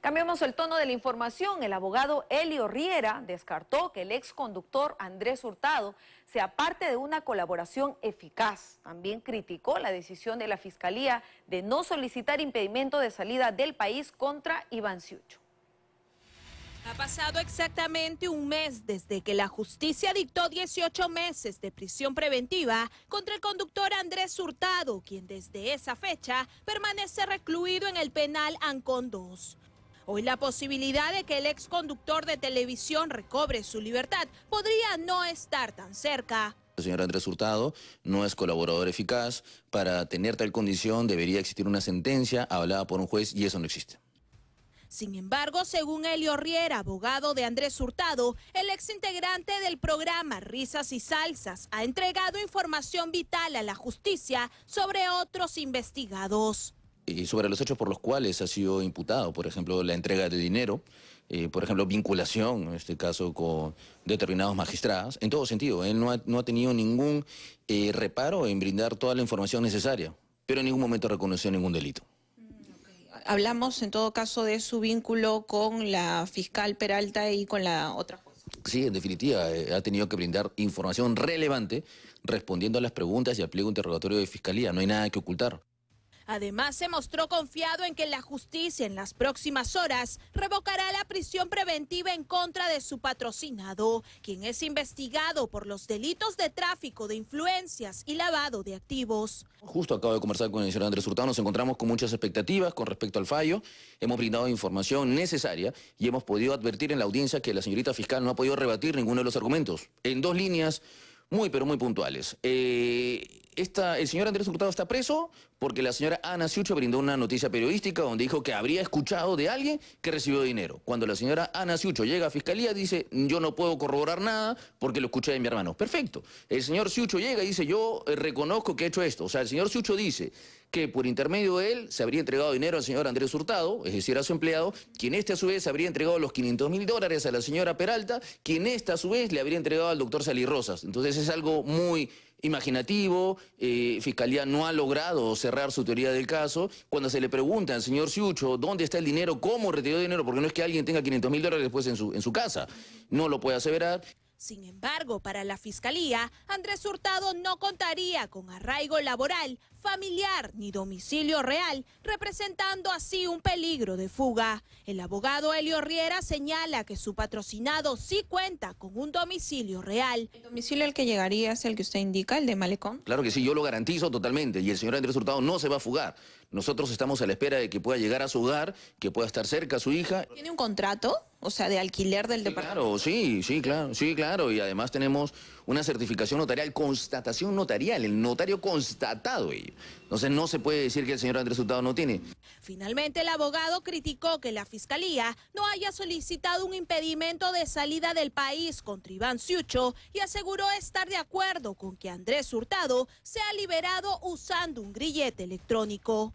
Cambiamos el tono de la información. El abogado Elio Riera descartó que el ex conductor Andrés Hurtado sea parte de una colaboración eficaz. También criticó la decisión de la Fiscalía de no solicitar impedimento de salida del país contra Iván Ciucho. Ha pasado exactamente un mes desde que la justicia dictó 18 meses de prisión preventiva contra el conductor Andrés Hurtado, quien desde esa fecha permanece recluido en el penal Ancón 2. Hoy la posibilidad de que el ex conductor de televisión recobre su libertad podría no estar tan cerca. El señor Andrés Hurtado no es colaborador eficaz. Para tener tal condición debería existir una sentencia hablada por un juez y eso no existe. Sin embargo, según Elio Riera, abogado de Andrés Hurtado, el ex integrante del programa Risas y Salsas ha entregado información vital a la justicia sobre otros investigados sobre los hechos por los cuales ha sido imputado, por ejemplo, la entrega de dinero, eh, por ejemplo, vinculación, en este caso, con determinados magistrados, en todo sentido. Él no ha, tenido ningún eh, reparo en brindar toda la información necesaria, pero en ningún momento reconoció ningún delito. Hablamos, en todo caso, de su vínculo con la fiscal Peralta y con la otra jueza. Sí, en definitiva, eh, ha tenido que brindar información relevante respondiendo a las preguntas y al pliego interrogatorio de fiscalía. No hay nada que ocultar. Además, se mostró confiado en que la justicia en las próximas horas revocará la prisión preventiva en contra de su patrocinado, quien es investigado por los delitos de tráfico de influencias y lavado de activos. Justo acabo de conversar con el señor Andrés Hurtado, nos encontramos con muchas expectativas con respecto al fallo, hemos brindado información necesaria y hemos podido advertir en la audiencia que la señorita fiscal no ha podido rebatir ninguno de los argumentos. En dos líneas muy, pero muy puntuales. Eh, el señor Andrés Hurtado está preso porque la señora Ana Siucho brindó una noticia periodística donde dijo que habría escuchado de alguien que recibió dinero. Cuando la señora Ana Siucho llega a fiscalía, dice, yo no puedo corroborar nada porque lo escuché de mi hermano. Perfecto. El señor Siucho llega y dice, yo eh, reconozco que he hecho esto. O sea, el señor Siucho dice que por intermedio de él se habría entregado dinero al señor Andrés Hurtado, es decir, a su empleado, quien este a su vez habría entregado los 500 mil dólares a la señora Peralta, quien esta a su vez le habría entregado al doctor Rosas. Entonces es algo muy imaginativo, eh, Fiscalía no ha logrado cerrar su teoría del caso. Cuando se le pregunta al señor Ciucho dónde está el dinero, cómo retiró dinero, porque no es que alguien tenga 500 mil dólares después pues, en su, en su casa, no lo puede aseverar. Sin embargo, para la Fiscalía, Andrés Hurtado no contaría con arraigo laboral, familiar ni domicilio real, representando así un peligro de fuga. El abogado Elio Riera señala que su patrocinado sí cuenta con un domicilio real. ¿El domicilio al que llegaría es el que usted indica, el de Malecón? Claro que sí, yo lo garantizo totalmente y el señor Andrés Hurtado no se va a fugar. Nosotros estamos a la espera de que pueda llegar a su hogar, que pueda estar cerca a su hija. ¿Tiene un contrato? o sea, de alquiler del departamento. Claro, sí, sí, claro, sí, claro. Y además tenemos una certificación notarial, constatación notarial, el notario constatado. Ello. Entonces no se puede decir que el señor Andrés Hurtado no tiene. Finalmente el abogado criticó que la fiscalía no haya solicitado un impedimento de salida del país contra Iván Ciucho y aseguró estar de acuerdo con que Andrés Hurtado sea liberado usando un grillete electrónico.